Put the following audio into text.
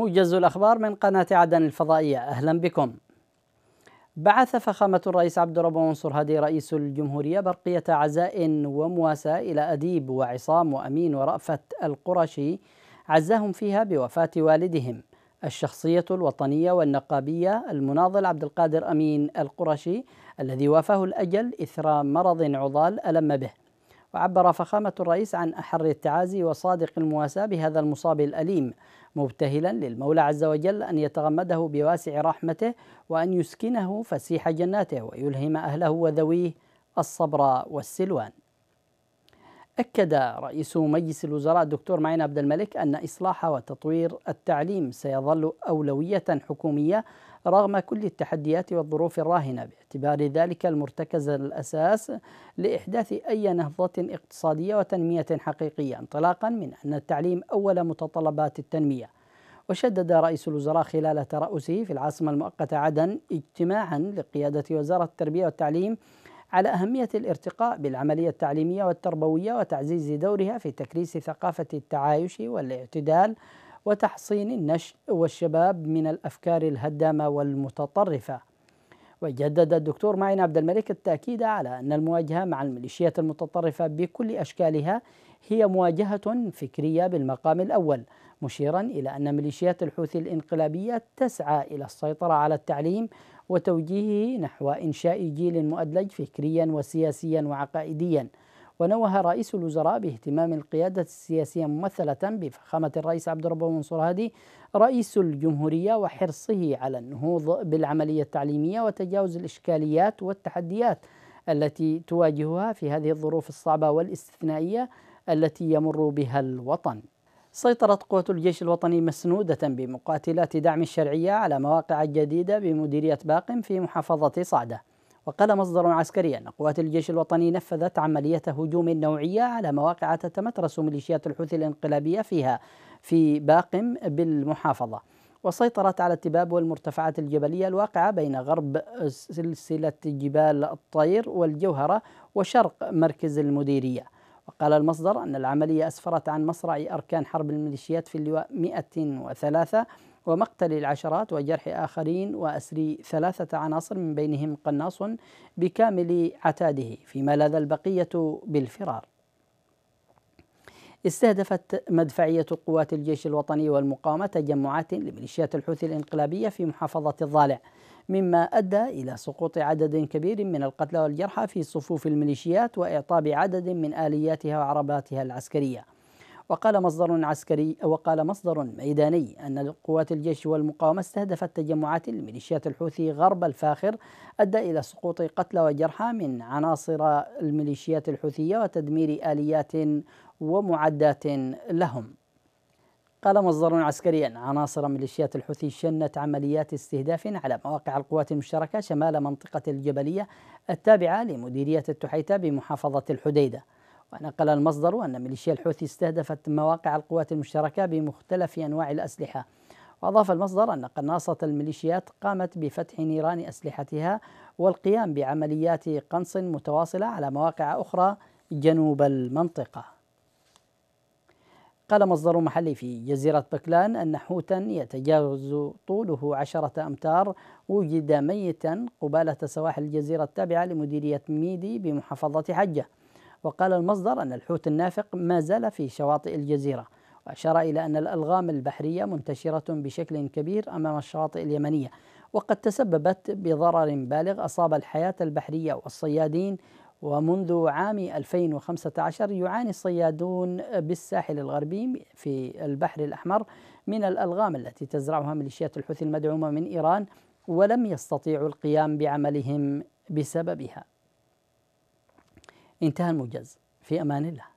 موجز الأخبار من قناة عدن الفضائية أهلا بكم بعث فخامة الرئيس عبد ربه منصور هادي رئيس الجمهورية برقية عزاء ومواساة إلى أديب وعصام وأمين ورأفة القرشي عزاهم فيها بوفاة والدهم الشخصية الوطنية والنقابية المناضل عبد القادر أمين القرشي الذي وافاه الأجل إثر مرض عضال ألم به وعبر فخامة الرئيس عن أحر التعازي وصادق المواساة بهذا المصاب الأليم مبتهلا للمولى عز وجل أن يتغمده بواسع رحمته وأن يسكنه فسيح جناته ويلهم أهله وذويه الصبر والسلوان أكد رئيس مجلس الوزراء الدكتور معين عبد الملك أن إصلاح وتطوير التعليم سيظل أولوية حكومية رغم كل التحديات والظروف الراهنة باعتبار ذلك المرتكز الأساس لإحداث أي نهضة اقتصادية وتنمية حقيقية انطلاقا من أن التعليم أول متطلبات التنمية وشدد رئيس الوزراء خلال ترأسه في العاصمة المؤقتة عدن اجتماعا لقيادة وزارة التربية والتعليم على أهمية الارتقاء بالعملية التعليمية والتربوية وتعزيز دورها في تكريس ثقافة التعايش والاعتدال وتحصين النشء والشباب من الأفكار الهدامة والمتطرفة وجدد الدكتور معين عبد الملك التأكيد على أن المواجهة مع الميليشيات المتطرفة بكل أشكالها هي مواجهة فكرية بالمقام الأول مشيرا إلى أن ميليشيات الحوثي الإنقلابية تسعى إلى السيطرة على التعليم وتوجيهه نحو إنشاء جيل مؤدلج فكريا وسياسيا وعقائديا ونوه رئيس الوزراء باهتمام القيادة السياسية ممثلة بفخامة الرئيس عبد الرب منصور هادي رئيس الجمهورية وحرصه على النهوض بالعملية التعليمية وتجاوز الإشكاليات والتحديات التي تواجهها في هذه الظروف الصعبة والاستثنائية التي يمر بها الوطن سيطرت قوات الجيش الوطني مسنودة بمقاتلات دعم الشرعية على مواقع جديدة بمديرية باقم في محافظة صعدة وقال مصدر عسكري أن قوات الجيش الوطني نفذت عملية هجوم نوعية على مواقع تتمترس ميليشيات الحوثي الانقلابية فيها في باقم بالمحافظة وسيطرت على التباب والمرتفعات الجبلية الواقعة بين غرب سلسلة جبال الطير والجوهرة وشرق مركز المديرية وقال المصدر أن العملية أسفرت عن مصرع أركان حرب الميليشيات في اللواء 103 ومقتل العشرات وجرح آخرين وأسر ثلاثة عناصر من بينهم قناص بكامل عتاده فيما لذا البقية بالفرار استهدفت مدفعية قوات الجيش الوطني والمقاومة تجمعات لميليشيات الحوثي الإنقلابية في محافظة الضالع مما ادى الى سقوط عدد كبير من القتلى والجرحى في صفوف الميليشيات واعطاب عدد من الياتها وعرباتها العسكريه. وقال مصدر عسكري وقال مصدر ميداني أن قوات الجيش والمقاومة استهدفت تجمعات الميليشيات الحوثي غرب الفاخر أدى إلى سقوط قتلى وجرحى من عناصر الميليشيات الحوثية وتدمير آليات ومعدات لهم قال مصدر عسكري أن عناصر ميليشيات الحوثي شنت عمليات استهداف على مواقع القوات المشتركة شمال منطقة الجبلية التابعة لمديرية التحيتة بمحافظة الحديدة ونقل المصدر أن ميليشيا الحوثي استهدفت مواقع القوات المشتركة بمختلف أنواع الأسلحة وأضاف المصدر أن قناصة الميليشيات قامت بفتح نيران أسلحتها والقيام بعمليات قنص متواصلة على مواقع أخرى جنوب المنطقة قال مصدر محلي في جزيرة بكلان أن حوتا يتجاوز طوله عشرة أمتار وجد ميتا قبالة سواحل الجزيرة التابعة لمديرية ميدي بمحافظة حجة وقال المصدر أن الحوت النافق ما زال في شواطئ الجزيرة وأشار إلى أن الألغام البحرية منتشرة بشكل كبير أمام الشواطئ اليمنية وقد تسببت بضرر بالغ أصاب الحياة البحرية والصيادين ومنذ عام 2015 يعاني الصيادون بالساحل الغربي في البحر الأحمر من الألغام التي تزرعها ميليشيات الحوثي المدعومة من إيران ولم يستطيعوا القيام بعملهم بسببها انتهى الموجز في أمان الله